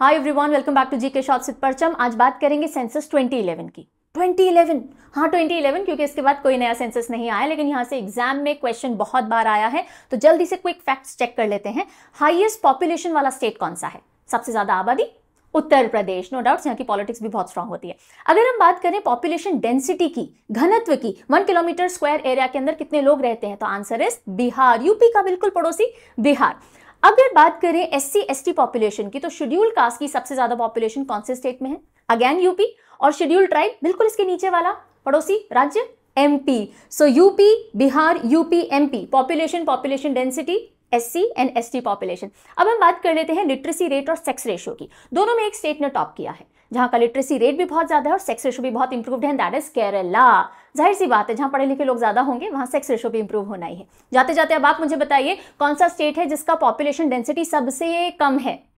high everyone welcome back to G K shop सिद्ध परचम आज बात करेंगे सेंसस 2011 की 2011 हाँ 2011 क्योंकि इसके बाद कोई नया सेंसस नहीं आया लेकिन यहाँ से एग्जाम में क्वेश्चन बहुत बार आया है तो जल्दी से क्विक फैक्ट्स चेक कर लेते हैं हाईएस्ट पॉपुलेशन वाला स्टेट कौन सा है सबसे ज़्यादा आबादी उत्तर प्रदेश नो डाउट्स यहाँ की पॉलिटिक्स भी बहुत स्ट्रांग होती है अगर हम बात करें पॉपुलेशन डेंसिटी की घनत्व की वन किलोमीटर स्क्वायर एरिया के अंदर कितने लोग रहते हैं तो आंसर इज बिहार यूपी का बिल्कुल पड़ोसी बिहार अगर बात करें S C S T population की तो शेड्यूल कास्ट की सबसे ज्यादा पॉपुलेशन कौन से स्टेट में है अगेन यूपी और शेड्यूल ट्राइब बिल्कुल इसके नीचे वाला पड़ोसी राज्य MP so UP Bihar UP MP population population density S and S population अब हम बात कर लेते हैं लिटरेसी रेट और सेक्स रेशियो की दोनों में एक स्टेट ने टॉप किया है जहां का लिटरेसी रेट भी बहुत ज़्यादा है और सेक्स रेशो भी बहुत इंप्रूव्ड है दैट इज केरला जाहिर सी बात है जहां पढ़े लिखे लोग ज़्यादा होंगे वहां सेक्स रेशो भी इंप्रूव होना ही है जाते जाते अब आप मुझे बताइए कौन सा स्टेट है जिसका पॉपुलेशन डेंसिटी सबसे कम है